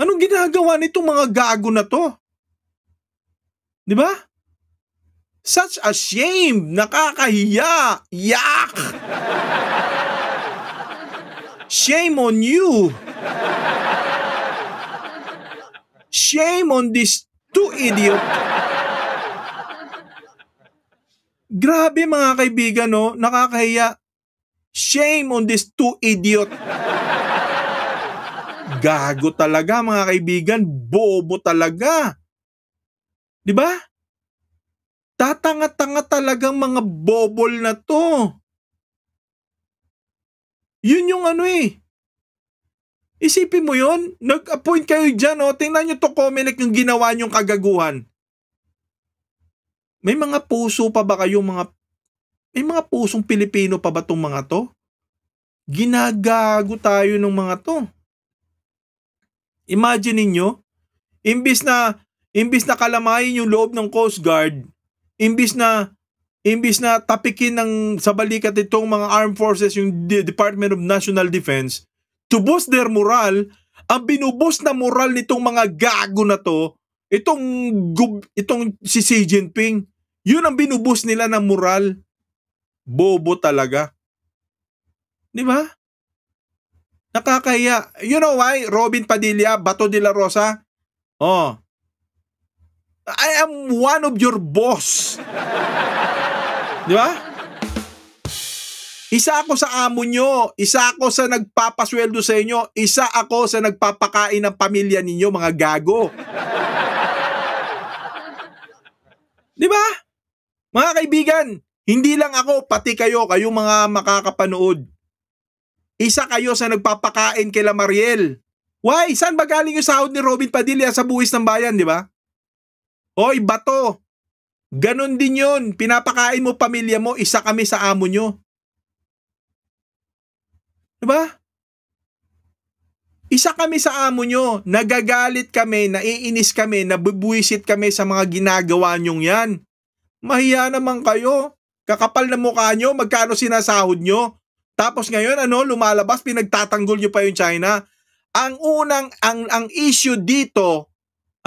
Anong ginagawa nitong mga gago na 'to? 'Di ba? Such a shame! Nakakahiya! Yak! Shame on you! Shame on this two idiot! Grabe mga kaibigan, no? Nakakahiya. Shame on this two idiot! Gago talaga mga kaibigan. Bobo talaga. 'Di ba? Tatanga-tanga talagang mga bobol na to. Yun yung ano eh. Isipin mo yun, nag-appoint kayo dyan, oh. tingnan nyo to Comelec yung ginawa nyong kagaguhan. May mga puso pa ba kayong mga, may mga pusong Pilipino pa ba tong mga to? Ginagago tayo ng mga to. Imagine niyo, imbis na, imbis na kalamayin yung loob ng Coast Guard, imbis na imbis na tapikin ng sa balikat itong mga armed forces yung De- Department of National Defense to boost their morale, ang binubos na moral nitong mga gago na to, itong itong si Xi Jinping, yun ang binubos nila ng moral. Bobo talaga. 'Di ba? nakakaya You know why? Robin Padilla, Bato de la Rosa. Oh, I am one of your boss. Di ba? Isa ako sa amo nyo, isa ako sa nagpapasweldo sa inyo, isa ako sa nagpapakain ng pamilya ninyo, mga gago. Di ba? Mga kaibigan, hindi lang ako, pati kayo, kayong mga makakapanood. Isa kayo sa nagpapakain kay La Mariel. Why? Saan ba galing yung sahod ni Robin Padilla sa buwis ng bayan, di ba? Hoy, bato! Ganon din yon. Pinapakain mo pamilya mo, isa kami sa amo nyo. Diba? Isa kami sa amo nyo. Nagagalit kami, naiinis kami, nabubuisit kami sa mga ginagawa nyong yan. Mahiya naman kayo. Kakapal na mukha nyo, magkano sinasahod nyo. Tapos ngayon, ano, lumalabas, pinagtatanggol nyo pa yung China. Ang unang, ang, ang issue dito,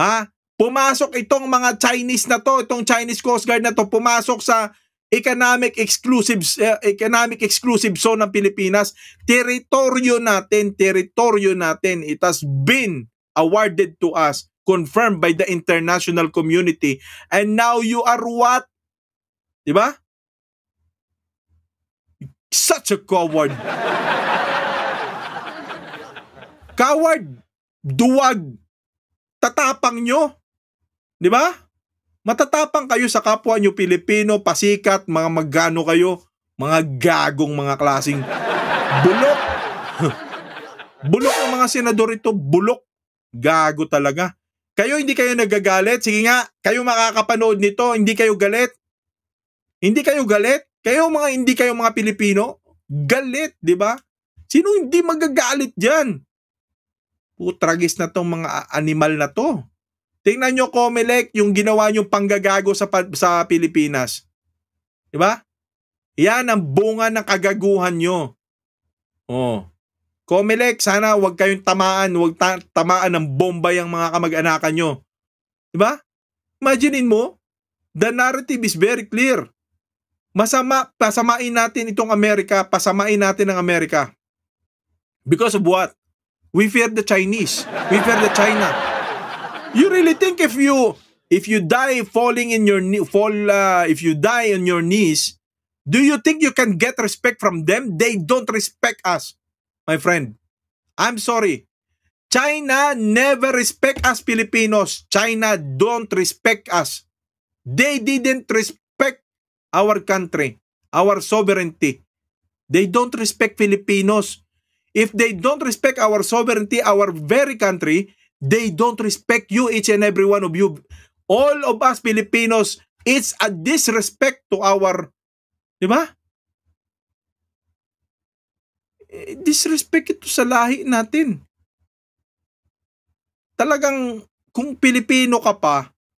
ha, pumasok itong mga Chinese na to, itong Chinese Coast Guard na to, pumasok sa economic exclusive uh, eh, economic exclusive zone ng Pilipinas. Teritoryo natin, teritoryo natin. It has been awarded to us, confirmed by the international community. And now you are what? 'Di ba? Such a coward. coward, duwag, tatapang nyo. Di ba? Matatapang kayo sa kapwa nyo Pilipino, pasikat, mga magano kayo, mga gagong mga klasing bulok. bulok ang mga senador ito, bulok. Gago talaga. Kayo hindi kayo nagagalit? Sige nga, kayo makakapanood nito, hindi kayo galit? Hindi kayo galit? Kayo mga hindi kayo mga Pilipino, galit, 'di ba? Sino hindi magagalit diyan? Putragis na tong mga animal na to. Tingnan nyo, Comelec, yung ginawa nyong panggagago sa, sa Pilipinas. Di ba? Yan ang bunga ng kagaguhan nyo. Oh. Comelec, sana wag kayong tamaan, wag ta- tamaan ng bomba yung mga kamag-anakan nyo. Di ba? Imaginein mo, the narrative is very clear. Masama, pasamain natin itong Amerika, pasamain natin ang Amerika. Because of what? We fear the Chinese. We fear the China. You really think if you if you die falling in your knee, fall uh, if you die on your knees, do you think you can get respect from them? They don't respect us, my friend. I'm sorry. China never respect us Filipinos. China don't respect us. They didn't respect our country, our sovereignty. They don't respect Filipinos. If they don't respect our sovereignty, our very country, They don't respect you, each and every one of you. All of us Filipinos, it's a disrespect to our, di ba? Eh, disrespect ito sa lahi natin. Talagang kung Pilipino ka pa,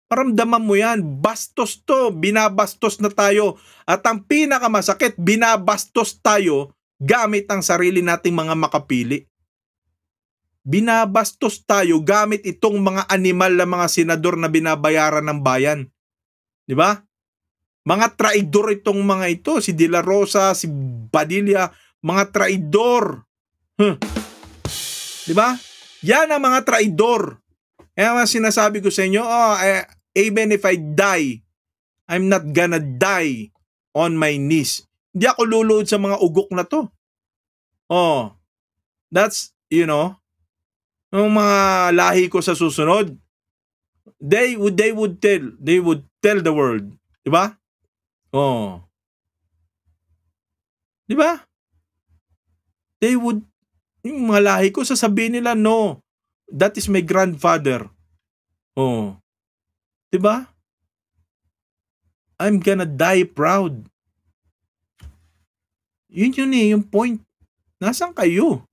Paramdaman mo yan, bastos to, binabastos na tayo. At ang pinakamasakit, binabastos tayo gamit ang sarili nating mga makapili binabastos tayo gamit itong mga animal na mga senador na binabayaran ng bayan. Di ba? Mga traidor itong mga ito, si De La Rosa, si Badilla, mga traidor. Huh. Di ba? Yan ang mga traidor. Kaya ang sinasabi ko sa inyo, oh, eh, even if I die, I'm not gonna die on my knees. Hindi ako lulod sa mga ugok na to. Oh, that's, you know, ng mga lahi ko sa susunod, they would they would tell, they would tell the world, 'di ba? Oh. 'Di ba? They would yung mga lahi ko sasabihin nila, "No, that is my grandfather." Oh. 'Di ba? I'm gonna die proud. Yun yun eh, yung point. Nasaan kayo?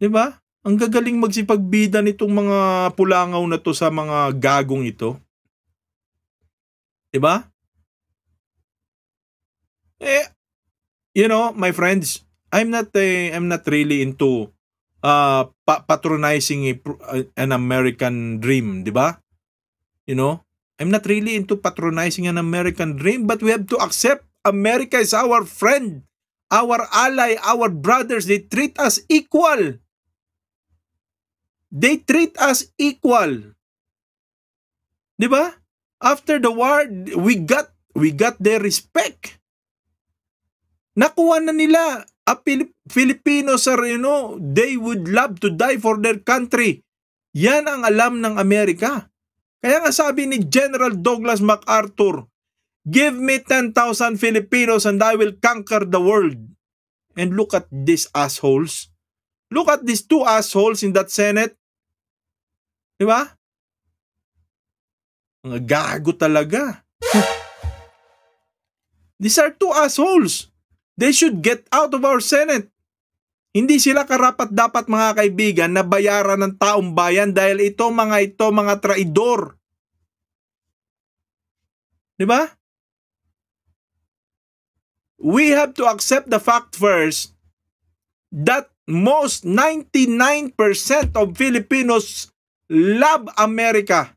'Di ba? Ang gagaling magsipagbida nitong mga pulangaw na to sa mga gagong ito. 'Di ba? Eh, you know, my friends, I'm not eh, I'm not really into uh pa- patronizing a, uh, an American dream, 'di ba? You know, I'm not really into patronizing an American dream, but we have to accept America is our friend, our ally, our brothers. They treat us equal. They treat us equal. 'Di ba? After the war, we got we got their respect. Nakuha na nila a Filipino sa you know, they would love to die for their country. Yan ang alam ng Amerika. Kaya nga sabi ni General Douglas MacArthur, Give me 10,000 Filipinos and I will conquer the world. And look at these assholes. Look at these two assholes in that Senate. Di ba? Mga gago talaga. These are two assholes. They should get out of our Senate. Hindi sila karapat dapat mga kaibigan na bayaran ng taong bayan dahil ito mga ito mga traidor. 'Di ba? We have to accept the fact first that most 99% of Filipinos Love America.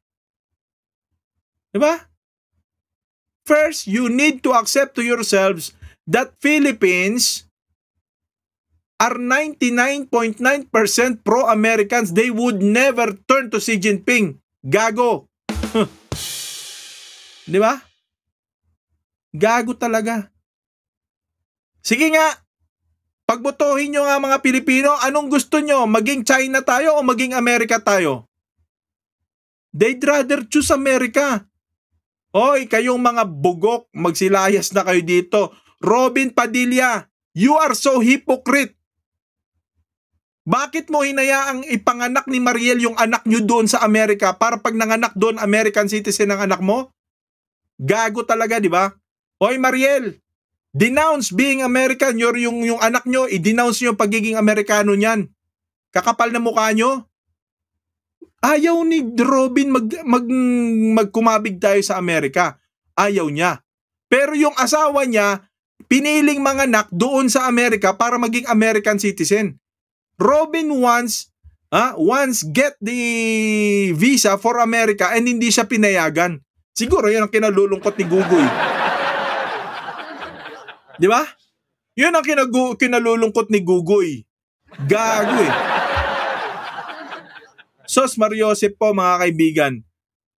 Di ba? First, you need to accept to yourselves that Philippines are 99.9% pro-Americans. They would never turn to Xi Jinping. Gago. Di ba? Gago talaga. Sige nga, pagbotohin nyo nga mga Pilipino, anong gusto nyo? Maging China tayo o maging Amerika tayo? They'd rather choose America. Oy, kayong mga bugok, magsilayas na kayo dito. Robin Padilla, you are so hypocrite. Bakit mo hinayaang ipanganak ni Mariel yung anak nyo doon sa Amerika para pag nanganak doon, American citizen ang anak mo? Gago talaga, di ba? Hoy Mariel, denounce being American. Your, yung, yung anak nyo, i-denounce nyo pagiging Amerikano niyan. Kakapal na mukha nyo. Ayaw ni Robin mag, mag, magkumabig tayo sa Amerika. Ayaw niya. Pero yung asawa niya, piniling mga anak doon sa Amerika para maging American citizen. Robin wants ha, ah, wants get the visa for America and hindi siya pinayagan. Siguro yun ang kinalulungkot ni Gugoy. Di ba? Yun ang kinagu- kinalulungkot ni Gugoy. Gago eh. Sos Mariosep po mga kaibigan.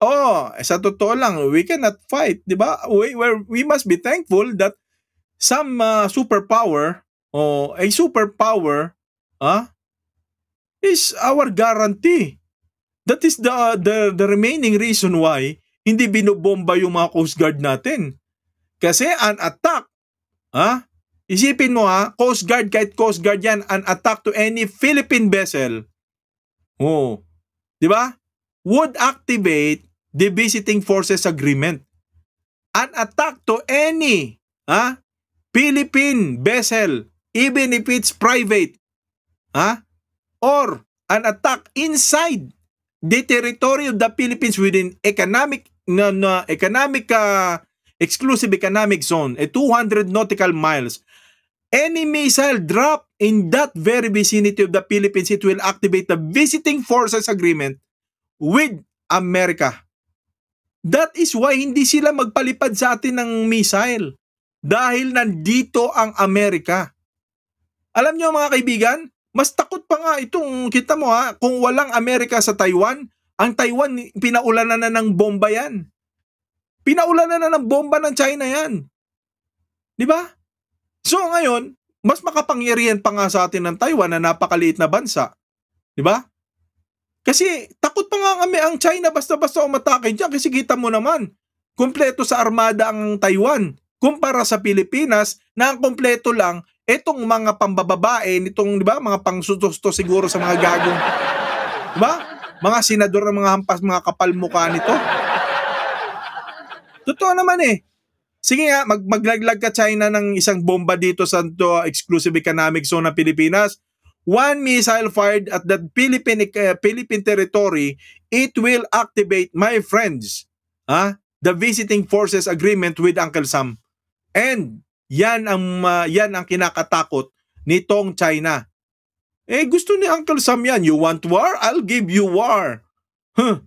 Oh, eh, sa totoo lang, we cannot fight, di ba? We, we must be thankful that some uh, superpower o oh, a superpower ah, huh, is our guarantee. That is the, uh, the, the remaining reason why hindi binobomba yung mga Coast Guard natin. Kasi an attack, ha? Ah, isipin mo ha, ah, Coast Guard kahit Coast Guard yan, an attack to any Philippine vessel. Oh, di ba? Would activate the Visiting Forces Agreement. An attack to any ha, Philippine vessel, even if it's private, ha, or an attack inside the territory of the Philippines within economic na, na economic uh, exclusive economic zone, a 200 nautical miles. Any missile drop in that very vicinity of the Philippines, it will activate the Visiting Forces Agreement with America. That is why hindi sila magpalipad sa atin ng missile. Dahil nandito ang Amerika. Alam nyo mga kaibigan, mas takot pa nga itong, kita mo ha, kung walang Amerika sa Taiwan, ang Taiwan pinaulanan na ng bomba yan. Pinaulanan na ng bomba ng China yan. Di ba? So ngayon, mas makapangyarihan pa nga sa atin ng Taiwan na napakaliit na bansa. Di ba? Kasi takot pa nga kami ang China basta-basta umatake dyan kasi kita mo naman, kumpleto sa armada ang Taiwan kumpara sa Pilipinas na ang kumpleto lang itong mga pambababae nitong 'di ba mga pangsususto siguro sa mga gagong 'di ba? Mga senador ng mga hampas mga kapal mukha nito. Totoo naman eh. Sige nga, mag maglaglag ka China ng isang bomba dito sa to, ah, exclusive economic zone ng Pilipinas. One missile fired at the Philippine, uh, Philippine territory, it will activate, my friends, ah, the visiting forces agreement with Uncle Sam. And yan ang, uh, yan ang kinakatakot nitong China. Eh gusto ni Uncle Sam yan, you want war? I'll give you war. Huh.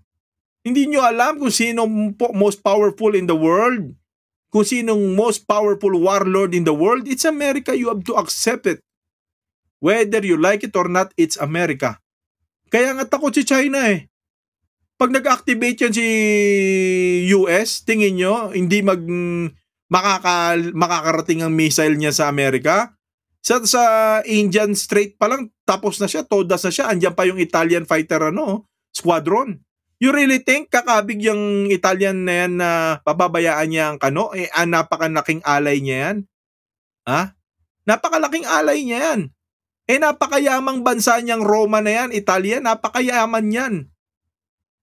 Hindi niyo alam kung sino po most powerful in the world kung sinong most powerful warlord in the world, it's America. You have to accept it. Whether you like it or not, it's America. Kaya nga takot si China eh. Pag nag-activate yan si US, tingin nyo, hindi mag, makaka, makakarating ang missile niya sa Amerika. Sa, sa Indian Strait pa lang, tapos na siya, todas na siya. Andiyan pa yung Italian fighter ano, squadron. You really think kakabig yung Italian na yan na pababayaan niya ang kano? Eh, ah, napakalaking alay niya yan. Ha? Napakalaking alay niya yan. Eh, napakayamang bansa niyang Roma na yan, Italia, napakayaman yan.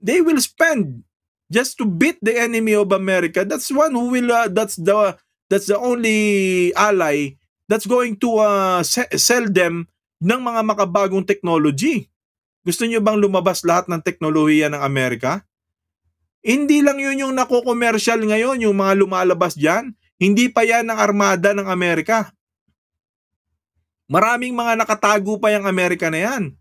They will spend just to beat the enemy of America. That's one who will, uh, that's the, that's the only ally that's going to uh, sell them ng mga makabagong technology. Gusto nyo bang lumabas lahat ng teknolohiya ng Amerika? Hindi lang yun yung nako-commercial ngayon, yung mga lumalabas dyan. Hindi pa yan ang armada ng Amerika. Maraming mga nakatago pa yung Amerika na yan.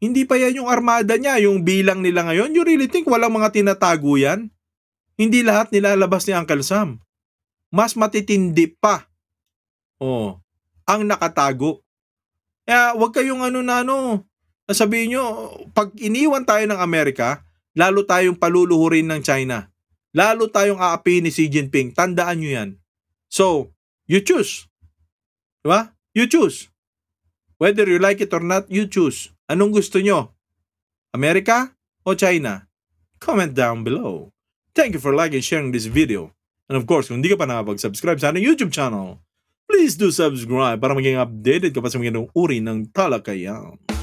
Hindi pa yan yung armada niya, yung bilang nila ngayon. You really think walang mga tinatago yan? Hindi lahat nilalabas ni Uncle Sam. Mas matitindi pa. Oh, ang nakatago. eh, wag kayong ano na ano, Sabihin nyo, pag iniwan tayo ng Amerika, lalo tayong paluluhurin ng China. Lalo tayong aapi ni Xi Jinping. Tandaan nyo yan. So, you choose. Diba? You choose. Whether you like it or not, you choose. Anong gusto nyo? Amerika o China? Comment down below. Thank you for liking and sharing this video. And of course, kung hindi ka pa nakapag-subscribe sa ating YouTube channel, please do subscribe para maging updated ka pa sa mga uri ng talakayan.